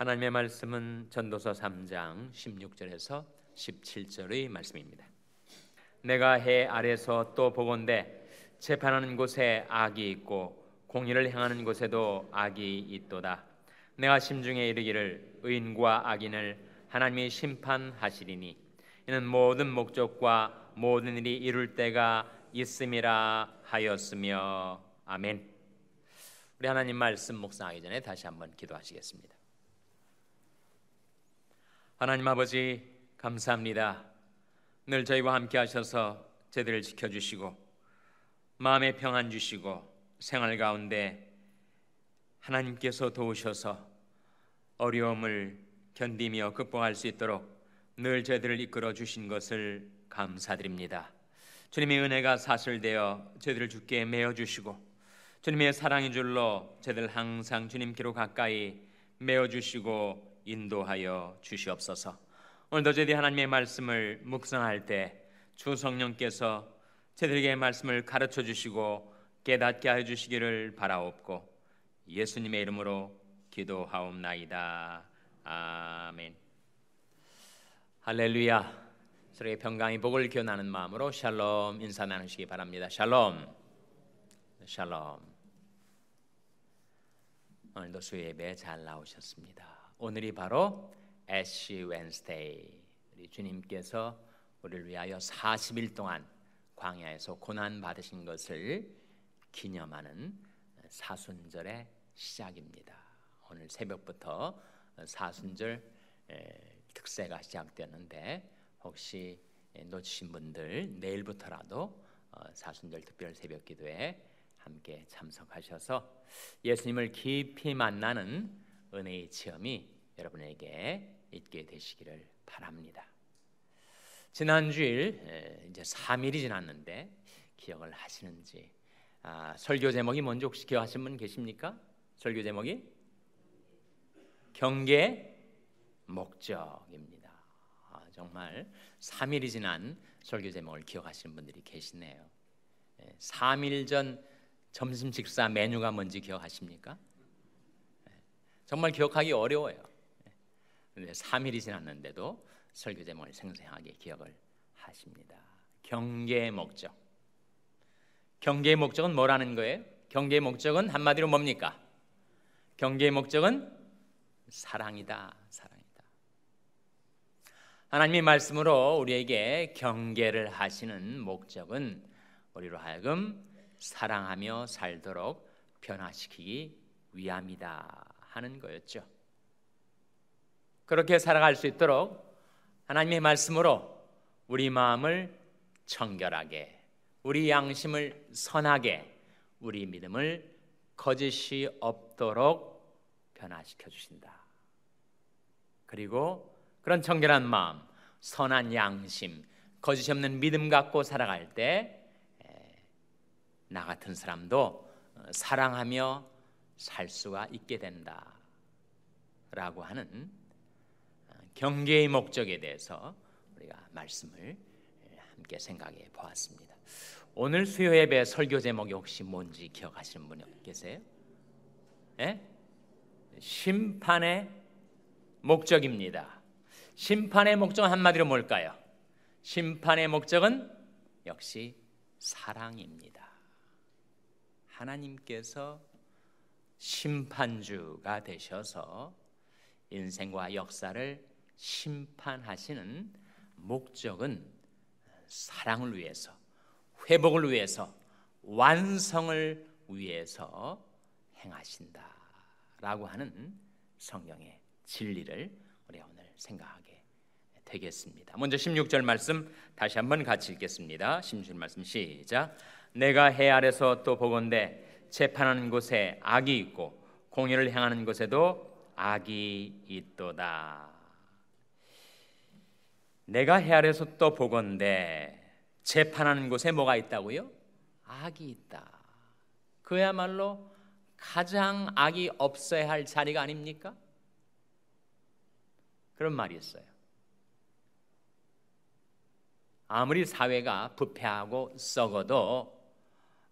하나님의 말씀은 전도서 3장 16절에서 17절의 말씀입니다. 내가 해 아래서 또 보건대 재판하는 곳에 악이 있고 공의를 행하는 곳에도 악이 있도다. 내가 심중에 이르기를 의인과 악인을 하나님이 심판하시리니 이는 모든 목적과 모든 일이 이룰 때가 있음이라 하였으며 아멘. 우리 하나님 말씀 묵상하기 전에 다시 한번 기도하시겠습니다. 하나님 아버지 감사합니다. 늘 저희와 함께 하셔서 저희들 지켜주시고 마음의 평안 주시고 생활 가운데 하나님께서 도우셔서 어려움을 견디며 극복할 수 있도록 늘 저희들을 이끌어 주신 것을 감사드립니다. 주님의 은혜가 사슬되어 저희들을 주께 메어 주시고 주님의 사랑의 줄로 저희들 항상 주님께로 가까이 메어 주시고 인도하여 주시옵소서. 오늘도 저희 하나님의 말씀을 묵상할 때 주성령께서 저들에게 말씀을 가르쳐 주시고 깨닫게 하여 주시기를 바라옵고 예수님의 이름으로 기도하옵나이다. 아멘. 할렐루야. 서로의 평강이 복을 기원하는 마음으로 샬롬 인사 나누시기 바랍니다. 샬롬. 샬롬. 오늘도 수예배 잘 나오셨습니다. 오늘이 바로 애쉬 웬스데이. 우리 주님께서 우리를 위하여 40일 동안 광야에서 고난 받으신 것을 기념하는 사순절의 시작입니다. 오늘 새벽부터 사순절 특세가 시작되는데 혹시 놓치신 분들 내일부터라도 어, 사순절 특별 새벽 기도에 함께 참석하셔서 예수님을 깊이 만나는 은혜의 체험이 여러분에게 있게 되시기를 바랍니다. 지난 주일 이제 3일이 지났는데 기억을 하시는지 아, 설교 제목이 뭔지 혹시 기억하신 분 계십니까? 설교 제목이 경계 목적입니다. 아, 정말 3일이 지난 설교 제목을 기억하시는 분들이 계시네요. 3일 전 점심 식사 메뉴가 뭔지 기억하십니까? 정말 기억하기 어려워요. 그런데 3일이 지났는데도 설교 제목을 생생하게 기억을 하십니다. 경계의 목적. 경계의 목적은 뭐라는 거예요? 경계의 목적은 한마디로 뭡니까? 경계의 목적은 사랑이다. 사랑이다. 하나님의 말씀으로 우리에게 경계를 하시는 목적은 우리로 하여금 사랑하며 살도록 변화시키기 위함이다. 하는 거였죠. 그렇게 살아갈 수 있도록 하나님의 말씀으로 우리 마음을 청결하게, 우리 양심을 선하게, 우리 믿음을 거짓이 없도록 변화시켜 주신다. 그리고 그런 청결한 마음, 선한 양심, 거짓이 없는 믿음 갖고 살아갈 때 나 같은 사람도 사랑하며 살 수가 있게 된다. 라고 하는 어, 경계의 목적에 대해서 우리가 말씀을 함께 생각해 보았습니다. 오늘 수요 예배 설교 제목이 혹시 뭔지 기억하시는 분이 계세요? 예? 심판의 목적입니다. 심판의 목적 한마디로 뭘까요? 심판의 목적은 역시 사랑입니다. 하나님께서 심판주가 되셔서 인생과 역사를 심판하시는 목적은 사랑을 위해서, 회복을 위해서, 완성을 위해서 행하신다라고 하는 성경의 진리를 우리 오늘 생각하게 되겠습니다. 먼저 16절 말씀 다시 한번 같이 읽겠습니다. 16절 말씀 시작. 내가 해 아래서 또 보건대 재판하는 곳에 악이 있고 공의를 행하는 곳에도 악이 있도다. 내가 해 아래서 또 보건대 재판하는 곳에 뭐가 있다고요? 악이 있다. 그야말로 가장 악이 없어야 할 자리가 아닙니까? 그런 말이 있어요. 아무리 사회가 부패하고 썩어도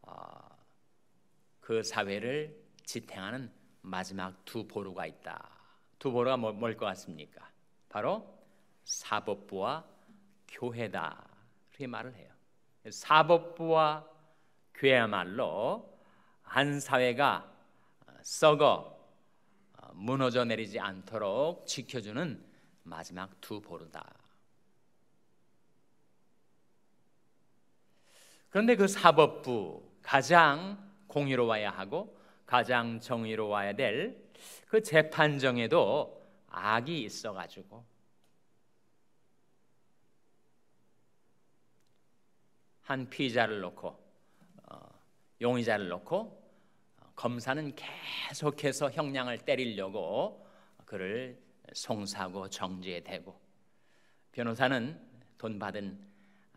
어, 그 사회를 지탱하는 마지막 두 보루가 있다. 두 보루가 뭐, 뭘것 같습니까? 바로 사법부와 교회다. 그렇게 말을 해요. 사법부와 교회야말로 한 사회가 썩어 어, 무너져 내리지 않도록 지켜주는 마지막 두 보루다. 그런데 그 사법부 가장 공의로워야 하고 가장 정의로워야 될 그 재판정에도 악이 있어 가지고 한 피의자를 놓고 어, 용의자를 놓고 어, 검사는 계속해서 형량을 때리려고 그를 송사고 하 정지에 대고 변호사는 돈 받은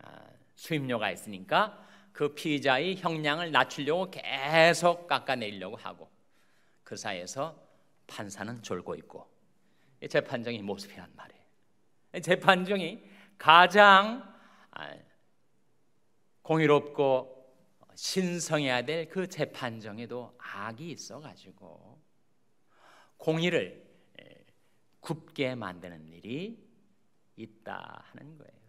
아, 수임료가 있으니까 그 피의자의 형량을 낮추려고 계속 깎아내려고 리 하고 그 사이에서 판사는 졸고 있고 재판정의 모습이란 말이에요. 재판정이 가장 아, 공의롭고 신성해야 될 그 재판정에도 악이 있어가지고 공의를 굽게 만드는 일이 있다 하는 거예요.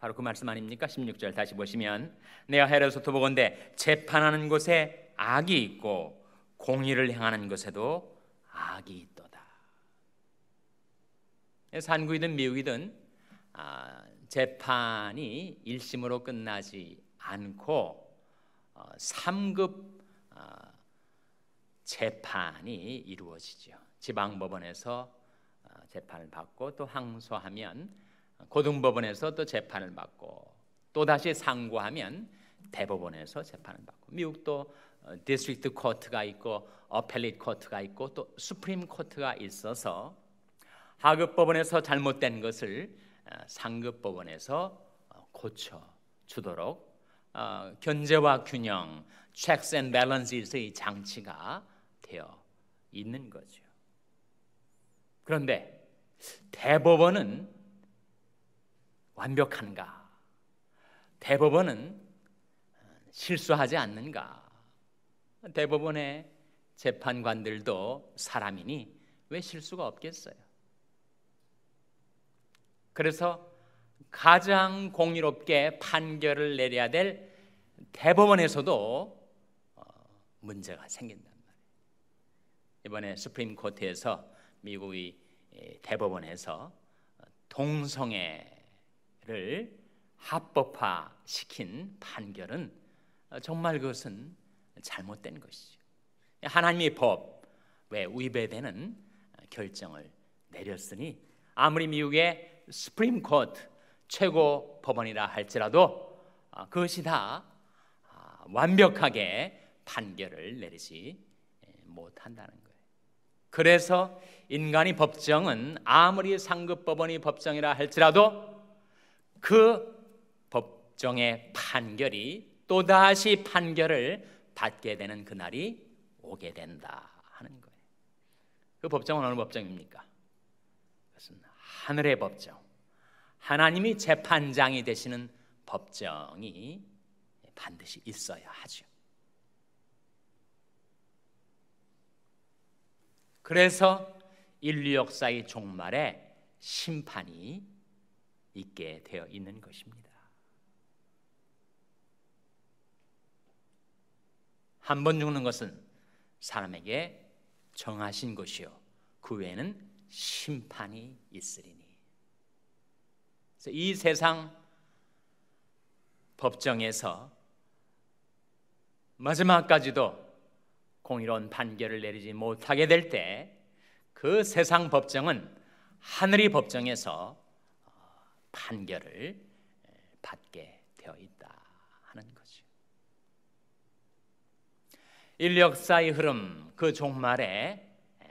바로 그 말씀 아닙니까? 16절 다시 보시면 내가 헤로소토 보건대 재판하는 곳에 악이 있고 공의를 행하는 곳에도 악이 있도다. 산구이든 미국이든 아, 재판이 1심으로 끝나지 않고 어, 3급 어, 아, 재판이 이루어지죠. 지방법원에서 어, 재판을 받고 또 항소하면 고등법원에서 또 재판을 받고 또 다시 상고하면 대법원에서 재판을 받고 미국도 디스트릭트 어, 코트가 있고 어펠릿 코트가 있고 또 수프림 코트가 있어서 하급 법원에서 잘못된 것을 어, 상급 법원에서 어, 고쳐 주도록 견제와 균형, checks and balances의 장치가 되어 있는 거죠. 그런데 대법원은 완벽한가? 대법원은 실수하지 않는가? 대법원의 재판관들도 사람이니 왜 실수가 없겠어요? 그래서 가장 공의롭게 판결을 내려야 될 대법원에서도 어, 문제가 생긴단 말이에요. 이번에 수프림 코트에서 미국의 대법원에서 동성애 사태를 합법화시킨 판결은 어, 정말 그것은 잘못된 것이죠. 하나님의 법에 위배되는 어, 결정을 내렸으니 아무리 미국의 스프림 코트 최고 법원이라 할지라도 어, 그것이 다 아, 완벽하게 판결을 내리지 못한다는 거예요. 그래서 인간의 법정은 아무리 상급 법원이 법정이라 할지라도 그 법정의 판결이 또다시 판결을 받게 되는 그날이 오게 된다 하는 거예요. 그 법정은 어느 법정입니까? 그것은 하늘의 법정. 하나님이 재판장이 되시는 법정이 반드시 있어야 하죠. 그래서 인류 역사의 종말에 심판이 있게 되어 있는 것입니다. 한 번 죽는 것은 사람에게 정하신 것이요 그 외에는 심판이 있으리니. 이 세상 법정에서 마지막까지도 공의로운 판결을 내리지 못하게 될 때 그 세상 법정은 하늘의 법정에서 판결을 받게 되어 있다 하는 거죠. 인류 사의 흐름 그 종말에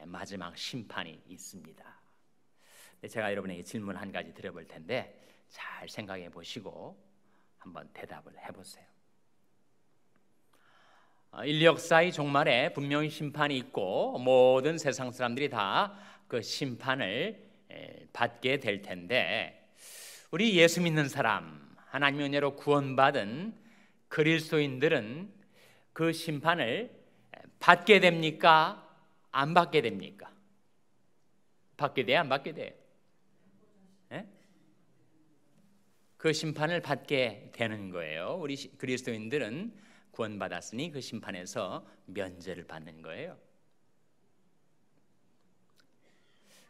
마지막 심판이 있습니다. 네, 제가 여러분에게 질문 한 가지 드려볼 텐데 잘 생각해 보시고 한번 대답을 해보세요. 아, 인류 사의 종말에 분명히 심판이 있고 모든 세상 사람들이 다 그 심판을 받게 될 텐데 우리 예수 믿는 사람, 하나님의 은혜로 구원받은 그리스도인들은 그 심판을 받게 됩니까? 안 받게 됩니까? 받게 돼안 받게 돼그 예? 심판을 받게 되는 거예요. 우리 그리스도인들은 구원받았으니 그 심판에서 면제를 받는 거예요.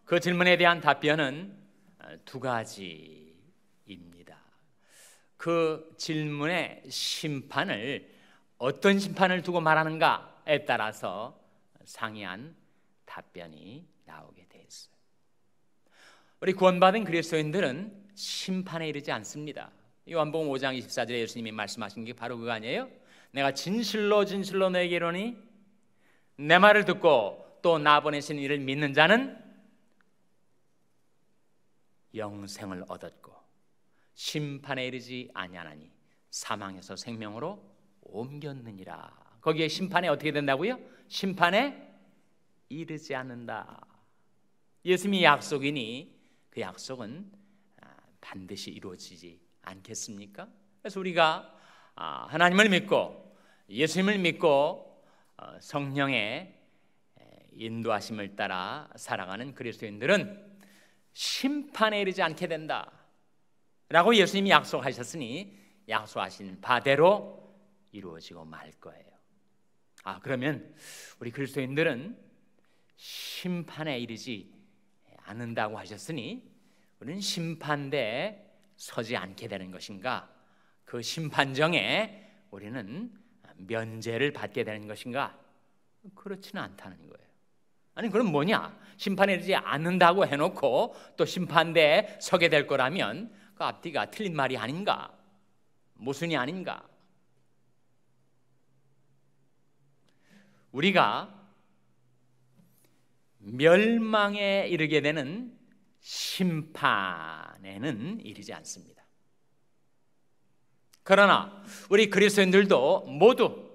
그 질문에 대한 답변은 두 가지 그 질문의 심판을 어떤 심판을 두고 말하는가에 따라서 상이한 답변이 나오게 돼 있어요. 우리 구원받은 그리스도인들은 심판에 이르지 않습니다. 요한복음 5장 24절에 예수님이 말씀하신 게 바로 그거 아니에요? 내가 진실로 진실로 너게이니내 말을 듣고 또 나 보내신 이를 믿는 자는 영생을 얻었고 심판에 이르지 아니하나니 사망에서 생명으로 옮겼느니라. 거기에 심판에 어떻게 된다고요? 심판에 이르지 않는다. 예수님이 약속이니 그 약속은 아, 반드시 이루어지지 않겠습니까? 그래서 우리가 아, 하나님을 믿고 예수님을 믿고 어, 성령의 인도하심을 따라 살아가는 그리스도인들은 심판에 이르지 않게 된다. 라고 예수님이 약속하셨으니 약속하신 바대로 이루어지고 말 거예요. 아, 그러면 우리 그리스도인들은 심판에 이르지 않는다고 하셨으니 우리는 심판대에 서지 않게 되는 것인가? 그 심판정에 우리는 면제를 받게 되는 것인가? 그렇지는 않다는 거예요. 아니 그럼 뭐냐? 심판에 이르지 않는다고 해놓고 또 심판대에 서게 될 거라면 그 앞뒤가 틀린 말이 아닌가? 모순이 아닌가? 우리가 멸망에 이르게 되는 심판에는 이르지 않습니다. 그러나 우리 그리스도인들도 모두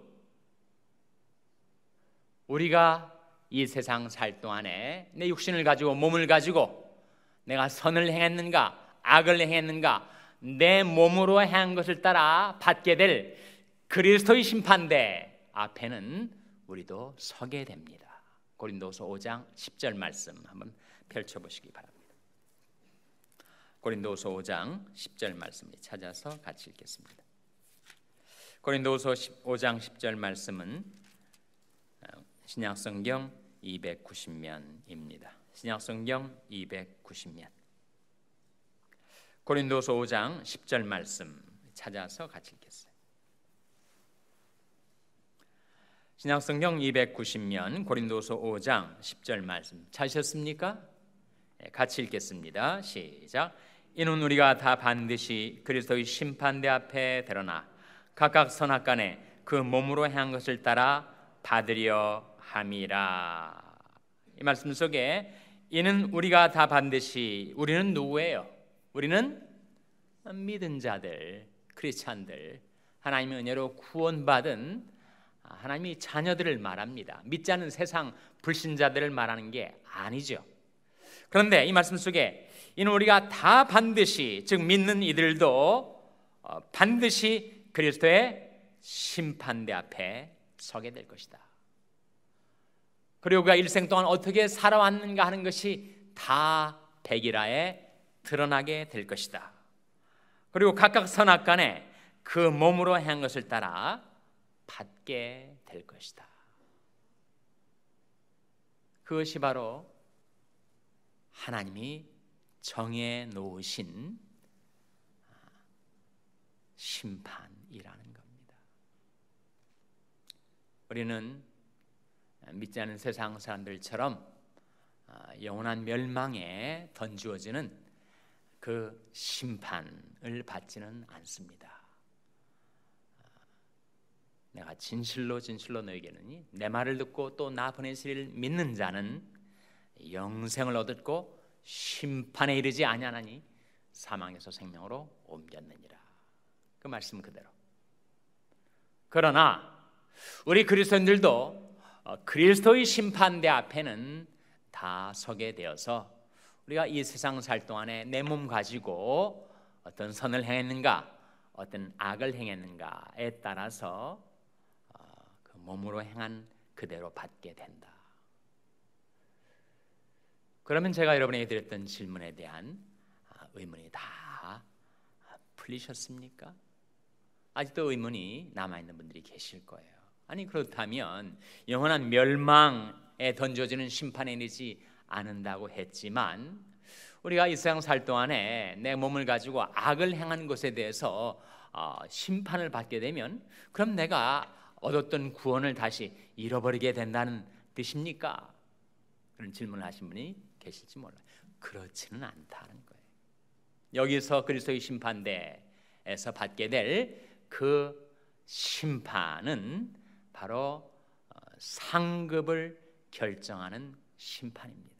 우리가 이 세상 살 동안에 내 육신을 가지고 몸을 가지고 내가 선을 행했는가 악을 행했는가? 내 몸으로 행한 것을 따라 받게 될 그리스도의 심판대 앞에는 우리도 서게 됩니다. 고린도서 5장 10절 말씀 한번 펼쳐 보시기 바랍니다. 고린도서 5장 10절 말씀 찾아서 같이 읽겠습니다. 고린도서 5장 10절 말씀은 어, 신약성경 290면입니다. 신약성경 290면. 고린도서 5장 10절 말씀 찾아서 같이 읽겠어요. 신약성경 290면 고린도서 5장 10절 말씀 찾으셨습니까? 예, 같이 읽겠습니다. 시작. 이는 우리가 다 반드시 그리스도의 심판대 앞에 드러나 각각 선악간에 그 몸으로 행한 것을 따라 받으려 함이라. 이 말씀 속에 이는 우리가 다 반드시 우리는 누구예요? 우리는 믿은 자들, 크리스찬들, 하나님의 은혜로 구원받은 하나님의 자녀들을 말합니다. 믿지 않은 세상 불신자들을 말하는 게 아니죠. 그런데 이 말씀 속에 이는 우리가 다 반드시 즉 믿는 이들도 어, 반드시 그리스도의 심판대 앞에 서게 될 것이다. 그리고 그가 일생 동안 어떻게 살아왔는가 하는 것이 다 백이라의 드러나게 될 것이다. 그리고 각각 선악간에 그 몸으로 행한 것을 따라 받게 될 것이다. 그것이 바로 하나님이 정해 놓으신 심판이라는 겁니다. 우리는 믿지 않은 세상 사람들처럼 아, 영원한 멸망에 던주어지는 그 심판을 받지는 않습니다. 아, 내가 진실로 진실로 너에게는 내 말을 듣고 또 나 보내실 믿는 자는 영생을 얻었고 심판에 이르지 아니하나니 사망에서 생명으로 옮겼느니라. 그 말씀 그대로. 그러나 우리 그리스도인들도 어, 그리스도의 심판대 앞에는 다 서게 되어서 우리가 이 세상 살 동안에 내 몸 가지고 어떤 선을 행했는가, 어떤 악을 행했는가에 따라서 어, 그 몸으로 행한 그대로 받게 된다. 그러면 제가 여러분에게 드렸던 질문에 대한 아, 의문이 다 풀리셨습니까? 아직도 의문이 남아 있는 분들이 계실 거예요. 아니 그렇다면 영원한 멸망에 던져지는 심판에 이르지 않는다고 했지만 우리가 이 세상 살 동안에 내 몸을 가지고 악을 행한 것에 대해서 어, 심판을 받게 되면 그럼 내가 얻었던 구원을 다시 잃어버리게 된다는 뜻입니까? 그런 질문을 하신 분이 계실지 몰라요. 그렇지는 않다는 거예요. 여기서 그리스도의 심판대에서 받게 될 그 심판은 바로 어, 상급을 결정하는 심판입니다.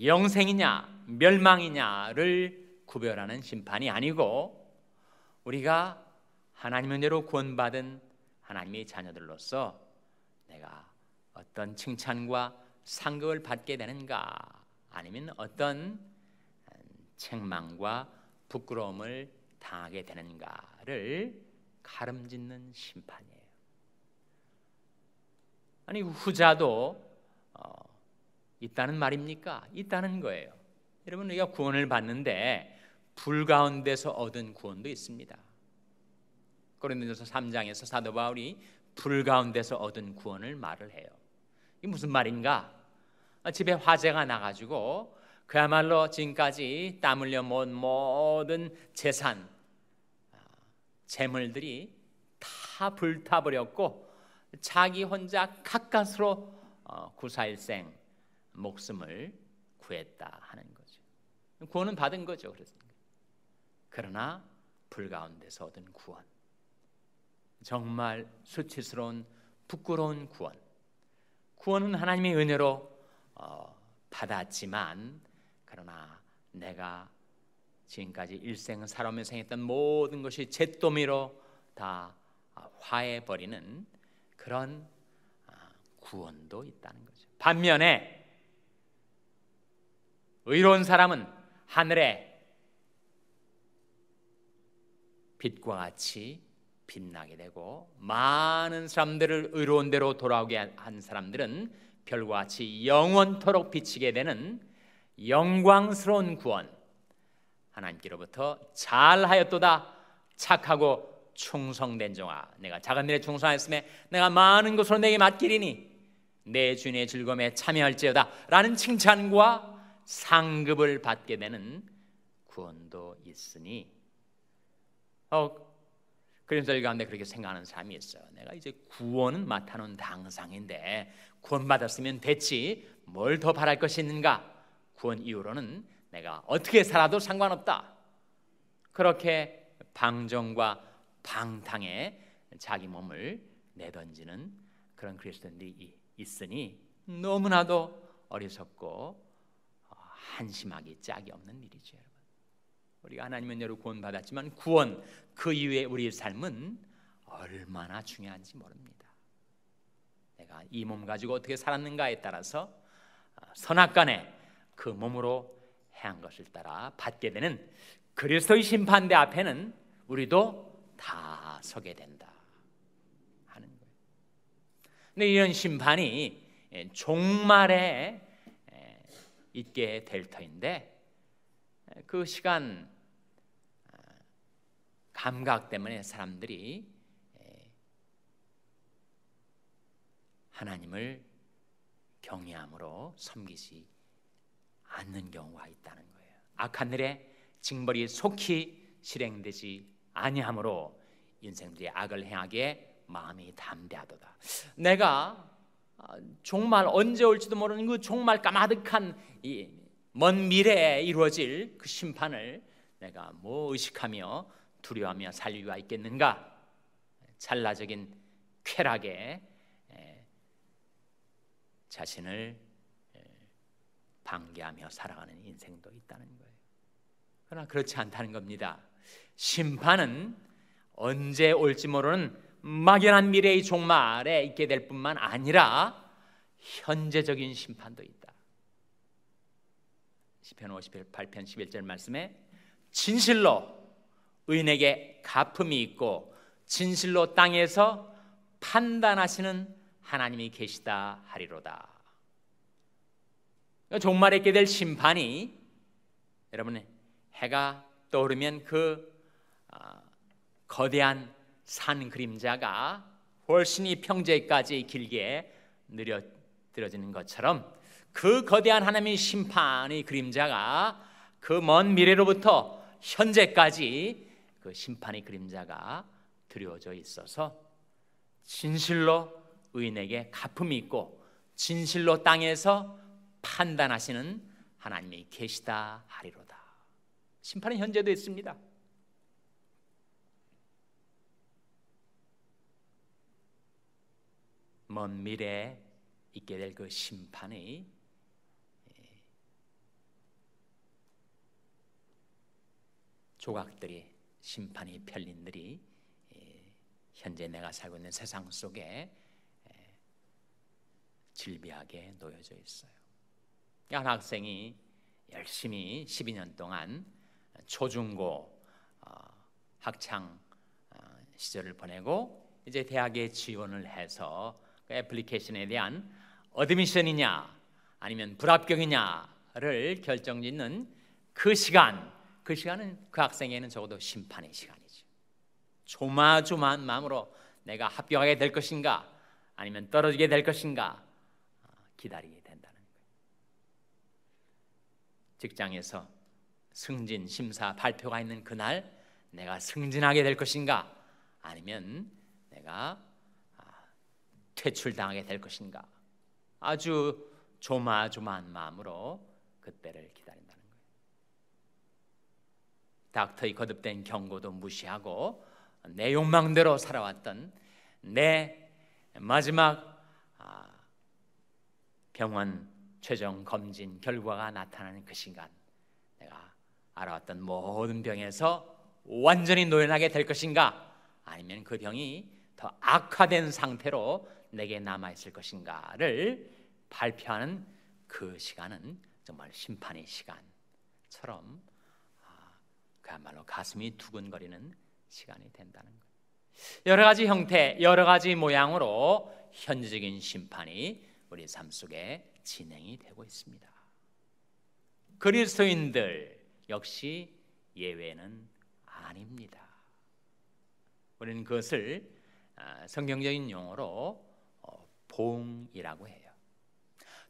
영생이냐 멸망이냐를 구별하는 심판이 아니고 우리가 하나님의 은혜로 구원받은 하나님의 자녀들로서 내가 어떤 칭찬과 상급을 받게 되는가 아니면 어떤 책망과 부끄러움을 당하게 되는가를 가름짓는 심판이에요. 아니 후자도 어, 있다는 말입니까? 있다는 거예요. 여러분 우리가 구원을 받는데 불 가운데서 얻은 구원도 있습니다. 고린도전서 3장에서 사도 바울이 불 가운데서 얻은 구원을 말을 해요. 이 무슨 말인가? 아, 집에 화재가 나가지고 그야말로 지금까지 땀 흘려 모은 모든 재산, 아, 재물들이 다 불타버렸고 자기 혼자 가까스로 어, 구사일생 목숨을 구했다 하는 거죠. 구원은 받은 거죠. 그래서 그러나 불 가운데서 얻은 구원, 정말 수치스러운 부끄러운 구원. 구원은 하나님의 은혜로 어, 받았지만 그러나 내가 지금까지 일생 살아오면서 했던 모든 것이 잿더미로 다 아, 화해 버리는 그런 아, 구원도 있다는 거죠. 반면에 의로운 사람은 하늘에 빛과 같이 빛나게 되고 많은 사람들을 의로운 대로 돌아오게 한 사람들은 별과 같이 영원토록 비치게 되는 영광스러운 구원 하나님께로부터 잘하였도다 착하고 충성된 종아 내가 작은 일에 충성하였음에 내가 많은 것으로 내게 맡기리니 내 주인의 즐거움에 참여할지어다 라는 칭찬과 상급을 받게 되는 구원도 있으니 어 그림설 가운데 그렇게 생각하는 사람이 있어요. 내가 이제 구원은 맡아놓은 당상인데 구원 받았으면 됐지 뭘 더 바랄 것이 있는가? 구원 이후로는 내가 어떻게 살아도 상관없다. 그렇게 방정과 방탕에 자기 몸을 내던지는 그런 그리스도인들이 있으니 너무나도 어리석고 한심하기 짝이 없는 일이죠, 여러분. 우리가 하나님의 은혜로 구원받았지만 구원 그 이후에 우리의 삶은 얼마나 중요한지 모릅니다. 내가 이 몸 가지고 어떻게 살았는가에 따라서 아, 선악간에 그 몸으로 행한 것을 따라 받게 되는 그리스도의 심판대 앞에는 우리도 다 서게 된다 하는 거예요. 근데 이런 심판이 예, 종말의 있게 될 터인데 그 시간 아, 감각 때문에 사람들이 하나님을 경외함으로 섬기지 않는 경우가 있다는 거예요. 악한 일에 징벌이 속히 실행되지 아니하므로 인생들이 악을 행하기 마음이 담대하도다. 내가 정말 아, 언제 올지도 모르는 그 정말 까마득한 이먼 미래에 이루어질 그 심판을 내가 뭐 의식하며 두려워하며 살 이유가 있겠는가? 찰나적인 쾌락에 자신을 방기하며 살아가는 인생도 있다는 거예요. 그러나 그렇지 않다는 겁니다. 심판은 언제 올지 모르는 막연한 미래의 종말에 있게 될 뿐만 아니라 현재적인 심판도 있다. 시편 58편 11절 말씀에 진실로 의인에게 가품이 있고 진실로 땅에서 판단하시는 하나님이 계시다 하리로다. 종말에 있게 될 심판이 여러분 해가 떠오르면 그 아, 거대한 산 그림자가 훨씬이 평제까지 길게 느려들어지는 것처럼 그 거대한 하나님의 심판의 그림자가 그 먼 미래로부터 현재까지 그 심판의 그림자가 드려져 있어서 진실로 의인에게 가품이 있고 진실로 땅에서 판단하시는 하나님이 계시다 하리로다. 심판은 현재도 있습니다. 먼 미래에 있게 될 그 심판의 예. 조각들이 심판의 편린들이 예. 현재 내가 살고 있는 세상 속에 예. 질비하게 놓여져 있어요. 한 학생이 열심히 12년 동안 초중고 어, 학창 어, 시절을 보내고 이제 대학에 지원을 해서 애플리케이션에 대한 어드미션이냐 아니면 불합격이냐를 결정짓는 그 시간 그 시간은 그 학생에는 게 적어도 심판의 시간이죠. 조마조마한 마음으로 내가 합격하게 될 것인가 아니면 떨어지게 될 것인가 기다리게 된다는 거예요. 직장에서 승진 심사 발표가 있는 그날 내가 승진하게 될 것인가 아니면 내가 퇴출당하게 될 것인가? 아주 조마조마한 마음으로 그때를 기다린다는 거예요. 닥터의 거듭된 경고도 무시하고 내 욕망대로 살아왔던 내 마지막 아, 병원 최종 검진 결과가 나타나는 그 시간 내가 알아왔던 모든 병에서 완전히 노연하게 될 것인가 아니면 그 병이 더 악화된 상태로 내게 남아 있을 것인가를 발표하는 그 시간은 정말 심판의 시간처럼 아, 그야말로 가슴이 두근거리는 시간이 된다는 것. 여러 가지 형태, 여러 가지 모양으로 현지적인 심판이 우리 삶 속에 진행이 되고 있습니다. 그리스도인들 역시 예외는 아닙니다. 우리는 그것을 아, 성경적인 용어로 봉이라고 해요.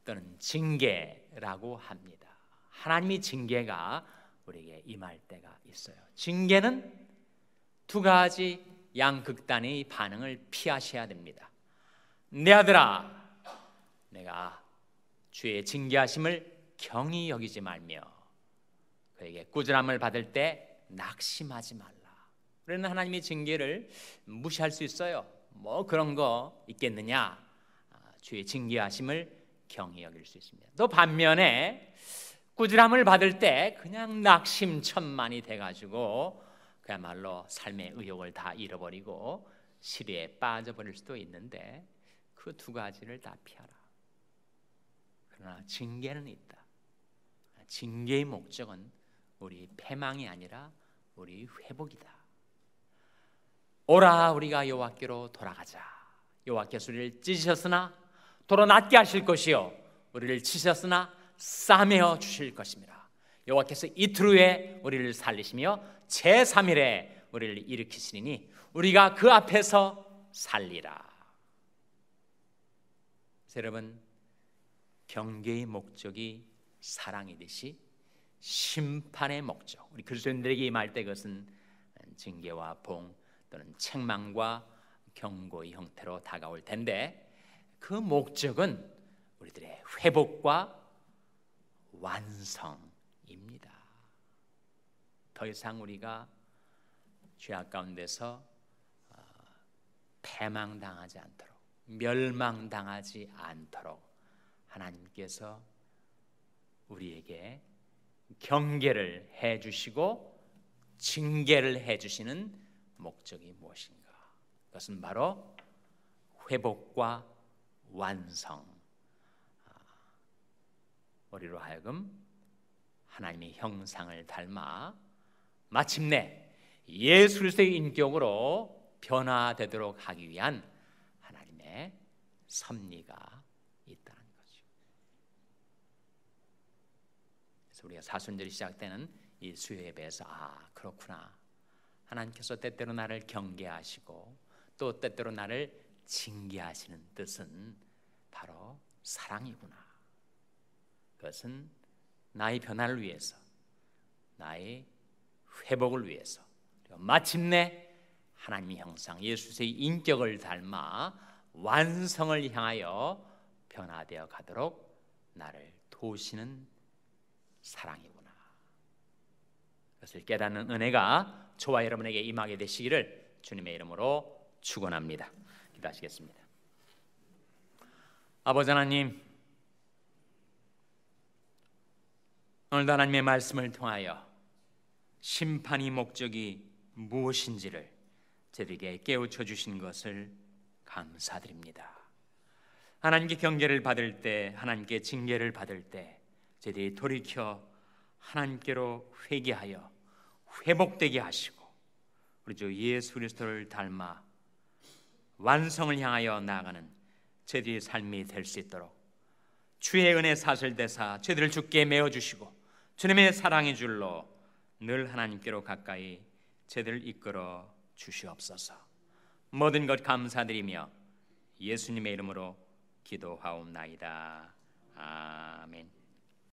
또는 징계라고 합니다. 하나님이 징계가 우리에게 임할 때가 있어요. 징계는 두 가지 양극단의 반응을 피하셔야 됩니다. 내 아들아, 내가 주의 징계하심을 경히 여기지 말며 그에게 꾸준함을 받을 때 낙심하지 말라. 우리는 하나님의 징계를 무시할 수 있어요. 뭐 그런 거 있겠느냐? 주의 징계하심을 경히 여길 수 있습니다. 또 반면에 꾸지람을 받을 때 그냥 낙심천만이 돼가지고 그야말로 삶의 의욕을 다 잃어버리고 시리에 빠져버릴 수도 있는데 그 두 가지를 다 피하라. 그러나 징계는 있다. 징계의 목적은 우리 패망이 아니라 우리 회복이다. 오라 우리가 여호와께로 돌아가자. 여호와께서 우리를 찢으셨으나 도로 낫게 하실 것이요 우리를 치셨으나 싸매어 주실 것입니다. 여호와께서 이틀 후에 우리를 살리시며 제3일에 우리를 일으키시니 우리가 그 앞에서 살리라. 여러분 경계의 목적이 사랑이듯이 심판의 목적 우리 그리스도인들에게 임할 때 그것은 징계와 봉 또는 책망과 경고의 형태로 다가올 텐데 그 목적은 우리들의 회복과 완성입니다. 더 이상 우리가 죄악 가운데서 어, 패망당하지 않도록 멸망당하지 않도록 하나님께서 우리에게 경계를 해 주시고 징계를 해 주시는 목적이 무엇인가? 그것은 바로 회복과 완성. 아, 우리로 하여금 하나님의 형상을 닮아 마침내 예수 그리스도의 인격으로 변화되도록 하기 위한 하나님의 섭리가 있다는 거죠. 그래서 우리가 사순절이 시작되는 이 수요예배에서 아 그렇구나 하나님께서 때때로 나를 경계하시고 또 때때로 나를 징계하시는 뜻은 바로 사랑이구나. 그것은 나의 변화를 위해서, 나의 회복을 위해서, 마침내 하나님의 형상, 예수의 인격을 닮아 완성을 향하여 변화되어 가도록 나를 도우시는 사랑이구나. 그것을 깨닫는 은혜가 저와 여러분에게 임하게 되시기를 주님의 이름으로 축원합니다. 기도하시겠습니다. 아버지 하나님, 오늘 하나님의 말씀을 통하여 심판이 목적이 무엇인지를 저들에게 깨우쳐 주신 것을 감사드립니다. 하나님께 경계를 받을 때, 하나님께 징계를 받을 때, 저들이 돌이켜 하나님께로 회개하여 회복되게 하시고 우리 주 예수 그리스도를 닮아 완성을 향하여 나아가는 저희들의 삶이 될 수 있도록 주의 은혜 사슬대사 저희들을 주께 메어주시고 주님의 사랑의 줄로 늘 하나님께로 가까이 저희들을 이끌어 주시옵소서 모든 것 감사드리며 예수님의 이름으로 기도하옵나이다 아멘